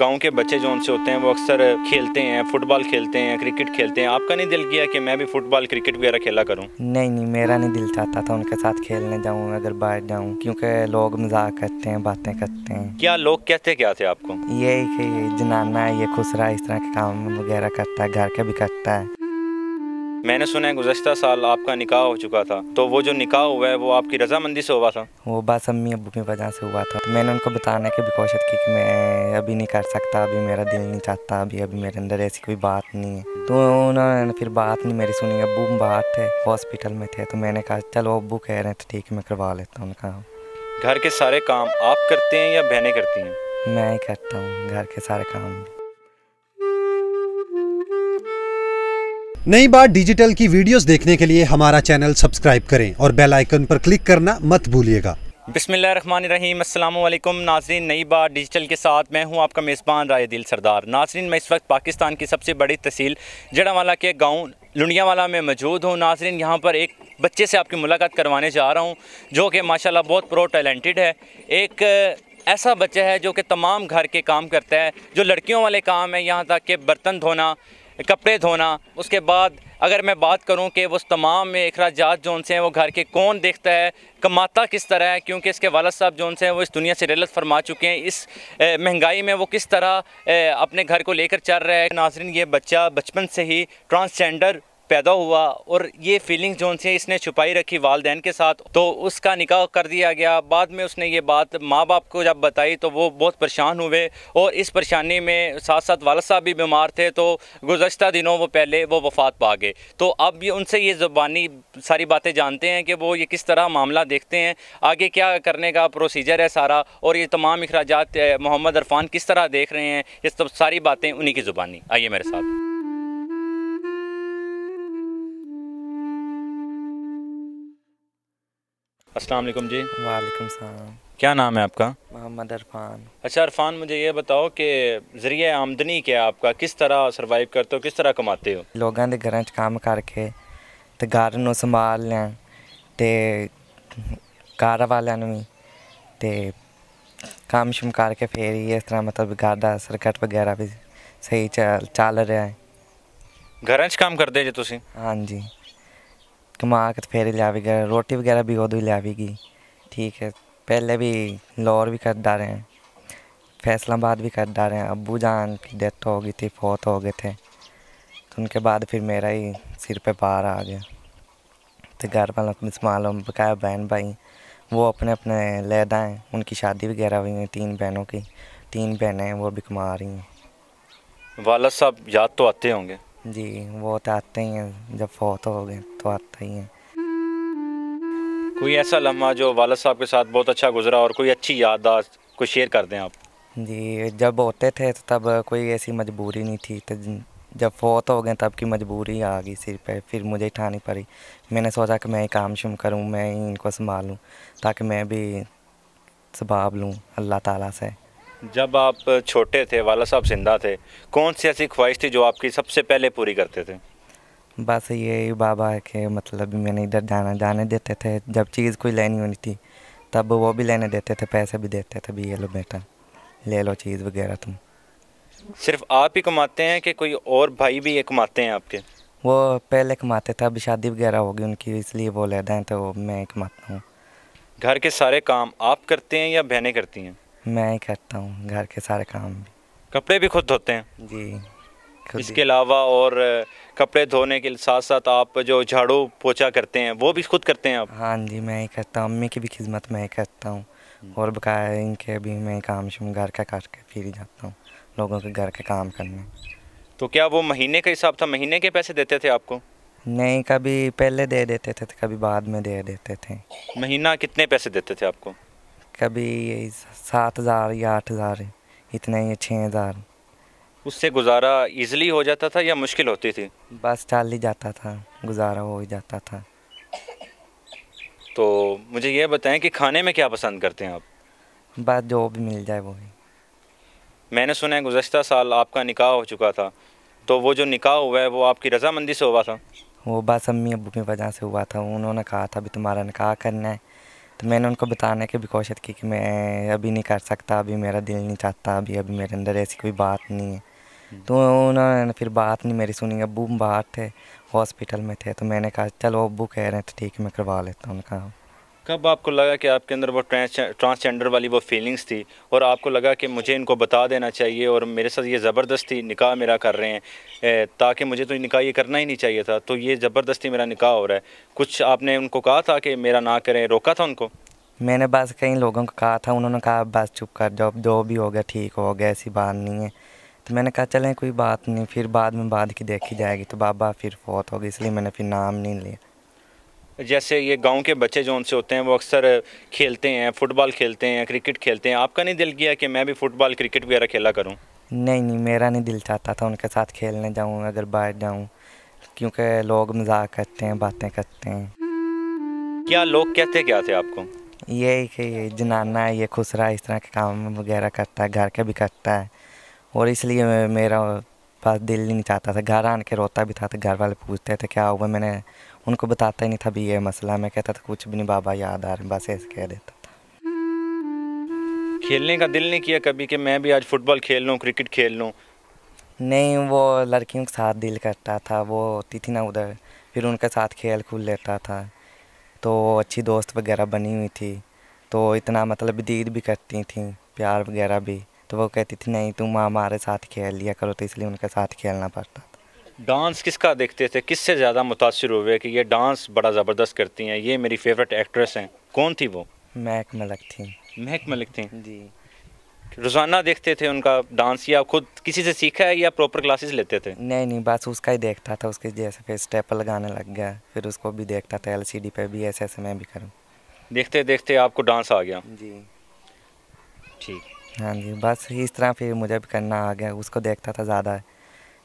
गांव के बच्चे जो उनसे होते हैं वो अक्सर खेलते हैं फुटबॉल खेलते हैं क्रिकेट खेलते हैं आपका नहीं दिल किया कि मैं भी फुटबॉल क्रिकेट वगैरह खेला करूं नहीं नहीं मेरा नहीं दिल चाहता था उनके साथ खेलने जाऊं अगर बाहर जाऊं क्योंकि लोग मजाक करते हैं बातें करते हैं क्या लोग कहते क्या थे आपको यही जनाना ये खुसरा इस तरह के काम वगैरह करता है घर के भी करता है मैंने सुना है गुजशत साल आपका निकाह हो चुका था तो वो जो निकाह हुआ है वो आपकी रजामंदी से हुआ था वो बात अम्मी अबू की वजह से हुआ था मैंने उनको बताने की भी कोशिश की कि मैं अभी नहीं कर सकता अभी मेरा दिल नहीं चाहता अभी अभी मेरे अंदर ऐसी कोई बात नहीं है तो उन्होंने फिर बात नहीं मेरी सुनी अबू बाहर थे हॉस्पिटल में थे तो मैंने कहा चलो अबू कह रहे थे तो ठीक है मैं करवा लेता हूँ उनका घर के सारे काम आप करते हैं या बहने करती हैं मैं ही करता हूँ घर के सारे काम भी नई बार डिजिटल की वीडियोस देखने के लिए हमारा चैनल सब्सक्राइब करें और बेल आइकन पर क्लिक करना मत भूलिएगा बिसमीम अल्लाम नाजरीन नई बार डिजिटल के साथ मैं हूं आपका मेज़बान राय दिल सरदार नाजरीन मैं इस वक्त पाकिस्तान की सबसे बड़ी तहसील जड़ावाला के गांव लुनियावाला में मौजूद हूं नाजरीन यहां पर एक बच्चे से आपकी मुलाकात करवाने जा रहा हूं जो कि माशाल्लाह बहुत प्रो टैलेंटेड है एक ऐसा बच्चा है जो कि तमाम घर के काम करता है जो लड़कियों वाले काम है यहाँ तक कि बर्तन धोना कपड़े धोना उसके बाद अगर मैं बात करूं कि वो तमाम अखराज जो उनसे हैं वो घर के कौन देखता है कमाता किस तरह है क्योंकि इसके वालद साहब जो उनसे हैं वो इस दुनिया से रिलत फरमा चुके हैं इस महंगाई में वो किस तरह अपने घर को लेकर चल रहा है नाजरन ये बच्चा बचपन से ही ट्रांसजेंडर पैदा हुआ और ये फीलिंग जोन से इसने छुपाई रखी वालदेन के साथ तो उसका निकाह कर दिया गया बाद में उसने ये बात माँ बाप को जब बताई तो वो बहुत परेशान हुए और इस परेशानी में साथ साथ वाल साहब भी बीमार थे तो गुजशत दिनों वो पहले वो वफात पा गए तो अब ये उनसे ये ज़बानी सारी बातें जानते हैं कि वो ये किस तरह मामला देखते हैं आगे क्या करने का प्रोसीजर है सारा और ये तमाम अखराज मोहम्मद अरफान किस तरह देख रहे हैं ये सब सारी बातें उन्हीं की ज़ुबानी आइए मेरे साथ अस्सलाम वालेकुम जी वालेकुम सलाम क्या नाम है आपका मोहम्मद अरफान अच्छा अरफान मुझे ये बताओ कि जरिए आमदनी क्या आपका किस तरह सरवाइव करते हो किस तरह कमाते हो लोगों के घर काम करके ਤੇ ਘਰ ਨੂੰ ਸੰਭਾਲਣਾ ਤੇ ਘਰ ਵਾਲਿਆਂ ਨੂੰ ਵੀ ਤੇ ਕੰਮ ਸ਼ਮ ਕਰਕੇ ਫੇਰ ਹੀ ਇਸ ਤਰ੍ਹਾਂ ਮਤਲਬ ਘਰ ਦਾ ਸਰਕਟ ਵਗੈਰਾ ਵੀ ਸਹੀ ਚੱਲ ਚੱਲ ਰਿਹਾ ਹੈ ਘਰਾਂ 'ਚ ਕੰਮ ਕਰਦੇ ਜੇ ਤੁਸੀਂ कमा के फिर लिया रोटी वगैरह भी उदू ਹੀ ਲਿਆਵੇਗੀ ठीक है पहले भी लोर भी कर रहे हैं फैसलाबाद भी कर रहे हैं अबू जान की डेथ हो गई थी फौत हो गए थे तो उनके बाद फिर मेरा ही सिर पे पार आ गया तो घर वालों को मालूम बकाया बहन भाई वो अपने अपने लहदा हैं उनकी शादी वगैरह हुई है तीन बहनों की तीन बहनें हैं वो भी कमा रही हैं वालद साहब याद तो आते होंगे जी वो तो आते ही हैं जब फौत हो गए तो आते ही हैं कोई ऐसा लम्हा जो वालद साहब के साथ बहुत अच्छा गुजरा और कोई अच्छी याददाश्त को शेयर कर दें आप जी जब होते थे तो तब कोई ऐसी मजबूरी नहीं थी तो जब फौत हो गए तब की मजबूरी आ गई सिर पे फिर मुझे उठानी पड़ी मैंने सोचा कि मैं ही काम शुम करूँ मैं ही इनको संभालूँ ताकि मैं भी सबाब लूँ अल्लाह ताला से जब आप छोटे थे वाला साहब जिंदा थे कौन सी ऐसी ख्वाहिश थी जो आपकी सबसे पहले पूरी करते थे बस ये बाबा के मतलब मैंने इधर जाना जाने देते थे जब चीज़ कोई लेनी होनी थी तब वो भी लेने देते थे पैसे भी देते थे भी ये लो बेटा ले लो चीज़ वगैरह तुम सिर्फ आप ही कमाते हैं कि कोई और भाई भी ये कमाते हैं आपके वो पहले कमाते थे अभी शादी वगैरह होगी उनकी इसलिए वो लेते हैं तो मैं कमाता हूँ घर के सारे काम आप करते हैं या बहनें करती हैं मैं ही करता हूँ घर के सारे काम भी कपड़े भी खुद धोते हैं जी इसके अलावा और कपड़े धोने के साथ साथ आप जो झाड़ू पोछा करते हैं वो भी खुद करते हैं आप हाँ जी मैं ही करता हूँ अम्मी की भी खिदमत मैं ही करता हूँ हम्म। और बकाया इनके भी मैं काम शुम घर का काट के फिर जाता हूँ लोगों के घर के काम करने तो क्या वो महीने का हिसाब था महीने के पैसे देते थे आपको नहीं कभी पहले दे देते थे कभी बाद में दे देते थे महीना कितने पैसे देते थे आपको कभी सात हज़ार या आठ हज़ार इतना ही छः हज़ार उससे गुजारा इजीली हो जाता था या मुश्किल होती थी बस चल ही जाता था गुजारा हो ही जाता था तो मुझे ये बताएं कि खाने में क्या पसंद करते हैं आप बस जो भी मिल जाए वो भी मैंने सुना है गुजशत साल आपका निकाह हो चुका था तो वो जो निकाह हुआ है वो आपकी रजामंदी से हुआ था वो बस अम्मी अबू की वजह से हुआ था उन्होंने कहा था भी तुम्हारा निकाह करना है तो मैंने उनको बताने की भी कोशिश की कि मैं अभी नहीं कर सकता अभी मेरा दिल नहीं चाहता अभी अभी मेरे अंदर ऐसी कोई बात नहीं है हम्म। तो उन्होंने फिर बात नहीं मेरी सुनी अबू बाहर थे हॉस्पिटल में थे तो मैंने कहा चलो अबू कह रहे हैं तो ठीक है मैं करवा लेता हूँ उनका कब आपको लगा कि आपके अंदर वो ट्रांसजेंडर वाली वो फीलिंग्स थी और आपको लगा कि मुझे इनको बता देना चाहिए और मेरे साथ ये ज़बरदस्ती निकाह मेरा कर रहे हैं ताकि मुझे तो निकाह ये करना ही नहीं चाहिए था तो ये ज़बरदस्ती मेरा निकाह हो रहा है कुछ आपने उनको कहा था कि मेरा ना करें रोका था उनको मैंने बस कई लोगों को कहा था उन्होंने कहा बस चुप कर जाओ जो भी हो गया ठीक हो गया ऐसी बात नहीं है तो मैंने कहा चलें कोई बात नहीं फिर बाद में बाद की देखी जाएगी तो बाबा फिर फौत हो गई इसलिए मैंने फिर नाम नहीं लिया जैसे ये गांव के बच्चे जो उनसे होते हैं वो अक्सर खेलते हैं फुटबॉल खेलते हैं क्रिकेट खेलते हैं आपका नहीं दिल किया कि मैं भी फुटबॉल क्रिकेट वगैरह खेला करूँ नहीं नहीं मेरा नहीं दिल चाहता था उनके साथ खेलने जाऊँ अगर बाहर जाऊँ क्योंकि लोग मजाक करते हैं बातें करते हैं क्या लोग कहते क्या थे आपको यही कि ये जनाना ये खुसरा इस तरह के काम वगैरह करता है घर के भी करता है और इसलिए मेरा पास दिल नहीं चाहता था घर आने के रोता भी था तो घर वाले पूछते थे क्या हुआ मैंने उनको बताता ही नहीं था भी ये मसला मैं कहता था कुछ भी नहीं बाबा याद आ रहे बस ऐसे कह देता था खेलने का दिल नहीं किया कभी कि मैं भी आज फुटबॉल खेल लूँ क्रिकेट खेल लूँ नहीं वो लड़कियों के साथ दिल करता था वो होती थी ना उधर फिर उनके साथ खेल खूल लेता था तो अच्छी दोस्त वगैरह बनी हुई थी तो इतना मतलब दीद भी करती थी प्यार वगैरह भी तो वो कहती थी नहीं तुम हमारे साथ खेल लिया करो तो इसलिए उनके साथ खेलना पड़ता डांस किसका देखते थे किससे ज़्यादा मुतासर हुए कि ये डांस बड़ा ज़बरदस्त करती हैं ये मेरी फेवरेट एक्ट्रेस हैं कौन थी वो महक मलक थी महक मलिक थी जी रोज़ाना देखते थे उनका डांस या खुद किसी से सीखा है या प्रॉपर क्लासेस लेते थे नहीं नहीं बस उसका ही देखता था उसके जैसे फिर स्टेप लगाने लग गया फिर उसको भी देखता था एलसीडी पे भी ऐसे ऐसे मैं भी करूँ देखते देखते आपको डांस आ गया जी ठीक हाँ जी बस इस तरह फिर मुझे भी करना आ गया उसको देखता था ज़्यादा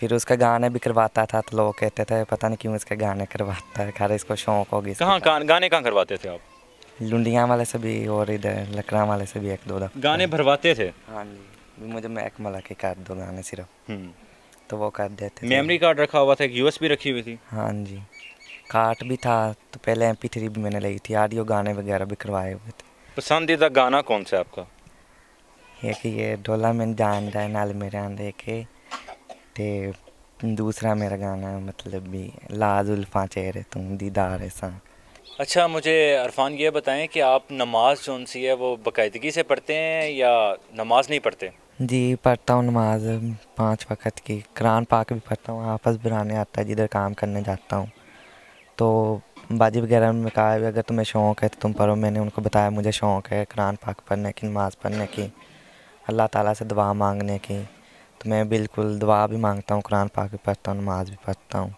फिर उसका गाने भी करवाता था तो लोग कहते थे पता नहीं क्यों इसके गाने करवाता है खैर इसको शौक होगी कहाँ गाने कहाँ करवाते थे आप लुंडिया वाले से भी और इधर लकड़ा वाले से भी एक दो दफा गाने हाँ। भरवाते थे हाँ जी मुझे मैं एक मला के कर दो गाने सिर्फ हम्म। तो वो कर देते मेमोरी कार्ड रखा हुआ था एक भी रखी हुई थी हाँ जी कार्ड भी था तो पहले एम थ्री भी मैंने लगी थी ऑडियो गाने वगैरह भी करवाए हुए थे पसंदीदा गाना कौन सा आपका एक ये डोला मैंने जान जाए नाल मेरे आंदे के ते दूसरा मेरा गाना है मतलब भी ला चेहरे तुम दीदार ऐसा अच्छा मुझे अरफान ये बताएं कि आप नमाज जो सी है वो बाकायदगी से पढ़ते हैं या नमाज नहीं पढ़ते जी पढ़ता हूँ नमाज पांच वक्त की कुरान पाक भी पढ़ता हूँ आपस बुराने आता है जिधर काम करने जाता हूँ तो बाजी वगैरह में कहा अगर तुम्हें शौक़ है तो तुम पढ़ो मैंने उनको बताया मुझे शौक़ है कुरान पाक पढ़ने की नमाज़ पढ़ने की अल्लाह ताला से दुआ मांगने की मैं बिल्कुल दुआ भी मांगता हूँ कुरान पाक भी पढ़ता हूँ नमाज भी पढ़ता हूँ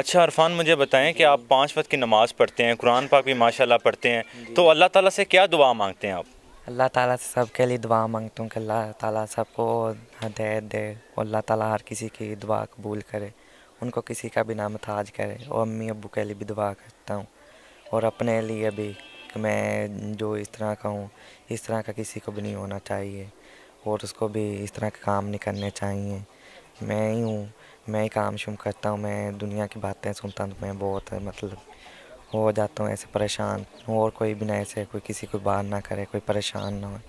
अच्छा अरफान मुझे बताएं कि आप पाँच वक्त की नमाज़ पढ़ते हैं कुरान पाक भी माशाल्लाह पढ़ते हैं तो अल्लाह ताला से क्या दुआ मांगते हैं आप अल्लाह ताला से सबके लिए दुआ मांगता हूँ कि अल्लाह ताला सबको हदायत दे अल्लाह ताला हर किसी की दुआ कबूल करे उनको किसी का भी नाम थाज करे और अम्मी अबू के लिए भी दुआ करता हूँ और अपने लिए भी कि मैं जो इस तरह का हूँ इस तरह का किसी को भी नहीं होना चाहिए और उसको भी इस तरह के काम नहीं करने चाहिए मैं ही हूँ मैं ही काम शुम करता हूँ मैं दुनिया की बातें सुनता हूँ तो मैं बहुत मतलब हो जाता हूँ ऐसे परेशान और कोई भी ना ऐसे कोई किसी को बात ना करे कोई परेशान ना हो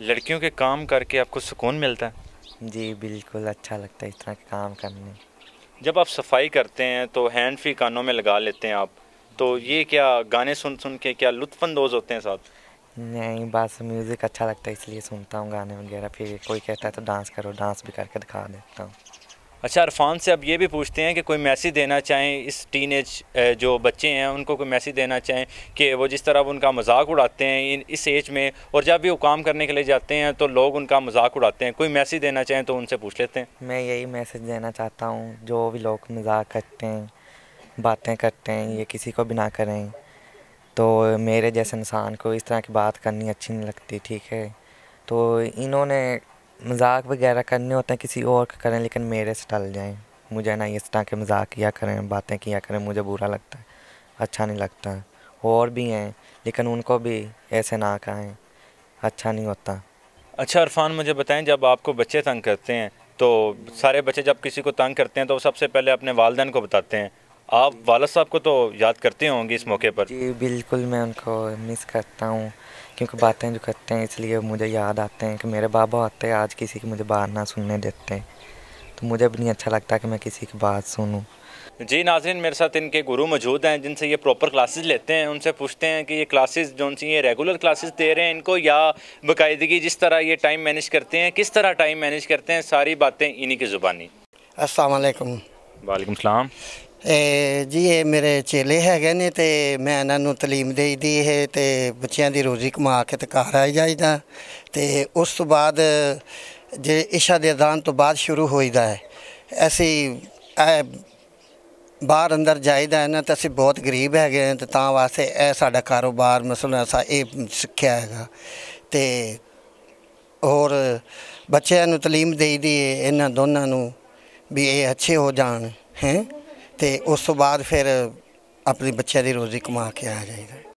लड़कियों के काम करके आपको सुकून मिलता है जी बिल्कुल अच्छा लगता है इस तरह के काम करने जब आप सफाई करते हैं तो हैंड फ्री कानों में लगा लेते हैं आप तो ये क्या गाने सुन सुन के क्या लुत्फानंदोज़ होते हैं साथ नहीं बस म्यूज़िक अच्छा लगता है इसलिए सुनता हूँ गाने वगैरह फिर कोई कहता है तो डांस करो डांस भी करके दिखा देता हूँ अच्छा अरफान से अब ये भी पूछते हैं कि कोई मैसेज देना चाहें इस टीन एज जो बच्चे हैं उनको कोई मैसेज देना चाहें कि वो जिस तरह उनका मजाक उड़ाते हैं इन इस एज में और जब भी वो काम करने के लिए जाते हैं तो लोग उनका मजाक उड़ाते हैं कोई मैसेज देना चाहें तो उनसे पूछ लेते हैं मैं यही मैसेज देना चाहता हूँ जो भी लोग मजाक करते हैं बातें करते हैं ये किसी को भी ना करें तो मेरे जैसे इंसान को इस तरह की बात करनी अच्छी नहीं लगती ठीक है तो इन्होंने मजाक वगैरह करने होते हैं किसी और का करें लेकिन मेरे से टल जाएँ मुझे ना इस तरह के मजाक किया करें बातें किया करें मुझे बुरा लगता है अच्छा नहीं लगता और भी हैं लेकिन उनको भी ऐसे ना कहें अच्छा नहीं होता अच्छा अरफ़ान मुझे बताएं जब आपको बच्चे तंग करते हैं तो सारे बच्चे जब किसी को तंग करते हैं तो सबसे पहले अपने वालदेन को बताते हैं आप वाला साहब को तो याद करते होंगे इस मौके पर जी बिल्कुल मैं उनको मिस करता हूँ क्योंकि बातें जो करते हैं इसलिए मुझे याद आते हैं कि मेरे बाबा आते हैं आज किसी की मुझे बात ना सुनने देते हैं तो मुझे भी नहीं अच्छा लगता कि मैं किसी की बात सुनूँ जी नाजरन मेरे साथ इनके गुरु मौजूद हैं जिनसे ये प्रॉपर क्लासेस लेते हैं उनसे पूछते हैं कि ये क्लासेस जो सी ये रेगुलर क्लासेस दे रहे हैं इनको या बाकायदगी जिस तरह ये टाइम मैनेज करते हैं किस तरह टाइम मैनेज करते हैं सारी बातें इन्हीं की ज़ुबानी असल वालेकुम सलाम ਜੀ ਇਹ ਮੇਰੇ ਚੇਲੇ ਹੈਗੇ ਨੇ ਤੇ ਮੈਂ ਇਹਨਾਂ ਨੂੰ تعلیم ਦੇਈਦੀ ਇਹ ਤੇ ਬੱਚਿਆਂ ਦੀ ਰੋਜ਼ੀ ਕਮਾ ਕੇ ਤੇ ਘਰ ਆਈ ਜਾਈਦਾ ਤੇ ਉਸ ਤੋਂ ਬਾਅਦ ਜੇ ਇਸ਼ਾ ਦੇ ਅਜ਼ਾਨ ਤੋਂ ਬਾਅਦ ਸ਼ੁਰੂ ਹੋਈਦਾ ਹੈ ਅਸੀਂ ਬਾਹਰ ਅੰਦਰ ਜਾਈਦਾ ਹੈ ਨਾ ਤਾਂ ਅਸੀਂ ਬਹੁਤ ਗਰੀਬ ਹੈਗੇ ਹਾਂ ਤੇ ਤਾਂ ਵਾਸਤੇ ਇਹ ਸਾਡਾ ਕਾਰੋਬਾਰ ਮਸਲਾ ਸਾ ਇਹ ਸਿੱਖਿਆ ਹੈਗਾ ਤੇ ਹੋਰ ਬੱਚਿਆਂ ਨੂੰ تعلیم ਦੇਈਦੀ ਇਹਨਾਂ ਦੋਨਾਂ ਨੂੰ ਵੀ ਇਹ ਅੱਛੇ ਹੋ ਜਾਣ ਹੈ ਤੇ ਉਸ ਤੋਂ ਬਾਅਦ ਫਿਰ ਆਪਣੇ ਬੱਚਿਆਂ ਦੀ ਰੋਜ਼ੀ ਕਮਾ ਕੇ ਆ ਜਾਈਦਾ